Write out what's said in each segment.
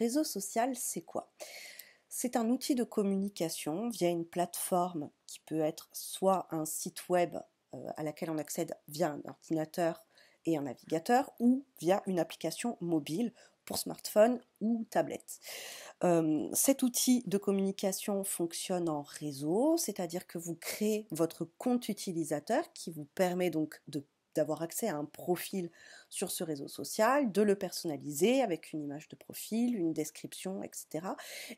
réseau social, c'est quoi C'est un outil de communication via une plateforme qui peut être soit un site web euh, à laquelle on accède via un ordinateur et un navigateur ou via une application mobile pour smartphone ou tablette. Euh, cet outil de communication fonctionne en réseau, c'est-à-dire que vous créez votre compte utilisateur qui vous permet donc de d'avoir accès à un profil sur ce réseau social, de le personnaliser avec une image de profil, une description, etc.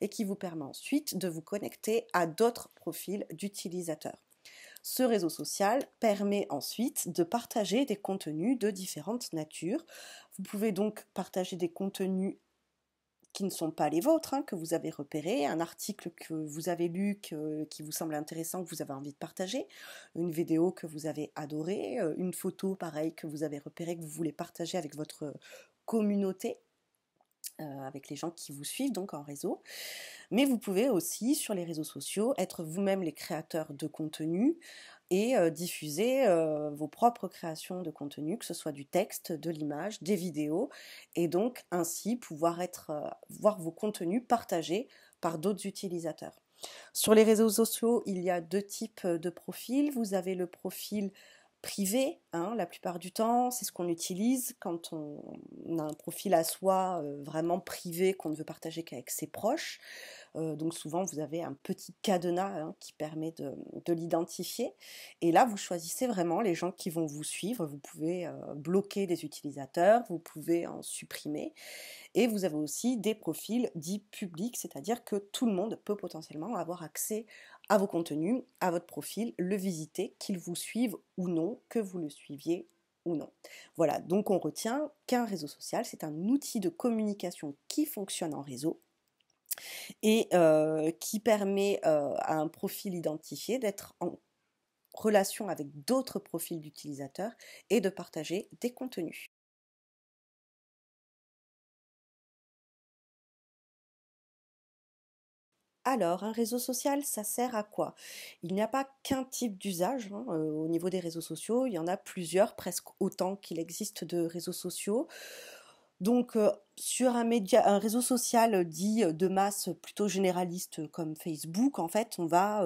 et qui vous permet ensuite de vous connecter à d'autres profils d'utilisateurs. Ce réseau social permet ensuite de partager des contenus de différentes natures. Vous pouvez donc partager des contenus ne sont pas les vôtres, hein, que vous avez repéré un article que vous avez lu, qui vous semble intéressant, que vous avez envie de partager, une vidéo que vous avez adorée, euh, une photo pareil que vous avez repérée, que vous voulez partager avec votre euh, communauté. Euh, avec les gens qui vous suivent donc en réseau. Mais vous pouvez aussi sur les réseaux sociaux être vous-même les créateurs de contenu et euh, diffuser euh, vos propres créations de contenu, que ce soit du texte, de l'image, des vidéos, et donc ainsi pouvoir être, voir vos contenus partagés par d'autres utilisateurs. Sur les réseaux sociaux, il y a deux types de profils. Vous avez le profil privé Hein, la plupart du temps, c'est ce qu'on utilise quand on, a un profil à soi euh, vraiment privé qu'on ne veut partager qu'avec ses proches. Euh, donc souvent, vous avez un petit cadenas hein, qui permet de, l'identifier. Et là, vous choisissez vraiment les gens qui vont vous suivre. Vous pouvez euh, bloquer des utilisateurs, vous pouvez en supprimer. Et vous avez aussi des profils dits publics, c'est-à-dire que tout le monde peut potentiellement avoir accès à vos contenus, à votre profil, le visiter, qu'il vous suive ou non, que vous le suivez suiviez ou non. Voilà, donc on retient qu'un réseau social, c'est un outil de communication qui fonctionne en réseau et euh, qui permet euh, à un profil identifié d'être en relation avec d'autres profils d'utilisateurs et de partager des contenus. Alors, un réseau social, ça sert à quoi Il n'y a pas qu'un type d'usage hein, euh, au niveau des réseaux sociaux, il y en a plusieurs, presque autant qu'il existe de réseaux sociaux. Donc, euh, sur un, média, un, réseau social dit euh, de masse plutôt généraliste comme Facebook, en fait, on va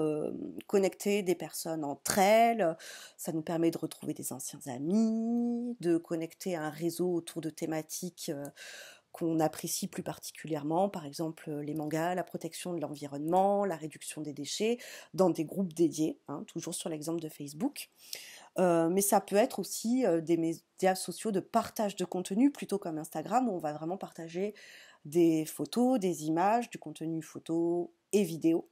connecter des personnes entre elles. Ça nous permet de retrouver des anciens amis, de connecter un réseau autour de thématiques qu'on apprécie plus particulièrement, par exemple euh, les mangas, la protection de l'environnement, la réduction des déchets, dans des groupes dédiés, hein, toujours sur l'exemple de Facebook. Euh, mais ça peut être aussi euh, des médias sociaux de partage de contenu, plutôt comme Instagram, où on va vraiment partager des photos, des images, du contenu photo et vidéo.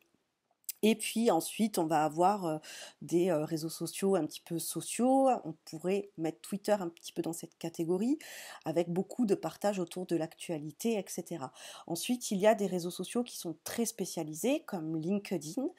Et puis ensuite, on va avoir des réseaux sociaux un petit peu sociaux. On pourrait mettre Twitter un petit peu dans cette catégorie, avec beaucoup de partage autour de l'actualité, etc. Ensuite, il y a des réseaux sociaux qui sont très spécialisés, comme LinkedIn,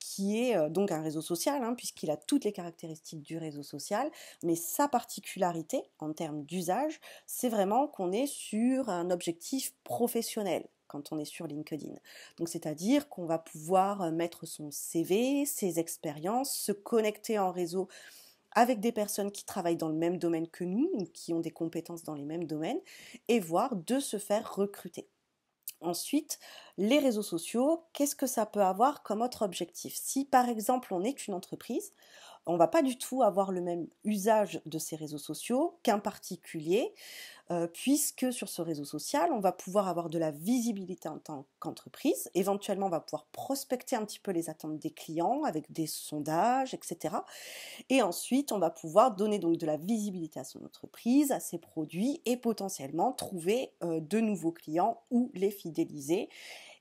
qui est donc un réseau social, hein, puisqu'il a toutes les caractéristiques du réseau social, mais sa particularité en termes d'usage, c'est vraiment qu'on est sur un objectif professionnel quand on est sur LinkedIn. Donc c'est-à-dire qu'on va pouvoir euh, mettre son CV, ses expériences, se connecter en réseau avec des personnes qui travaillent dans le même domaine que nous, qui ont des compétences dans les mêmes domaines, et voir de se faire recruter. Ensuite, les réseaux sociaux, qu'est-ce que ça peut avoir comme autre objectif Si par exemple on est une entreprise, on ne va pas du tout avoir le même usage de ces réseaux sociaux qu'un particulier. Euh, puisque sur ce réseau social, on va pouvoir avoir de la visibilité en tant qu'entreprise. Éventuellement, on va pouvoir prospecter un petit peu les attentes des clients avec des sondages, etc. Et ensuite, on va pouvoir donner donc de la visibilité à son entreprise, à ses produits et potentiellement trouver euh, de nouveaux clients ou les fidéliser.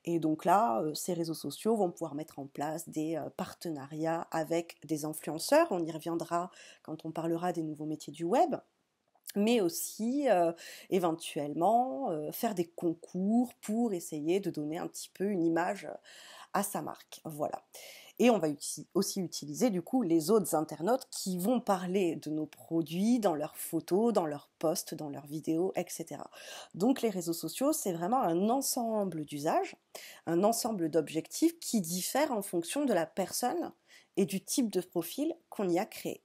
Et donc là, euh, ces réseaux sociaux vont pouvoir mettre en place des partenariats avec des influenceurs. On y reviendra quand on parlera des nouveaux métiers du web mais aussi éventuellement faire des concours pour essayer de donner un petit peu une image à sa marque. Voilà. Et on va aussi utiliser du coup les autres internautes qui vont parler de nos produits dans leurs photos, dans leurs posts, dans leurs vidéos, etc. Donc les réseaux sociaux, c'est vraiment un ensemble d'usages, un ensemble d'objectifs qui diffèrent en fonction de la personne et du type de profil qu'on y a créé.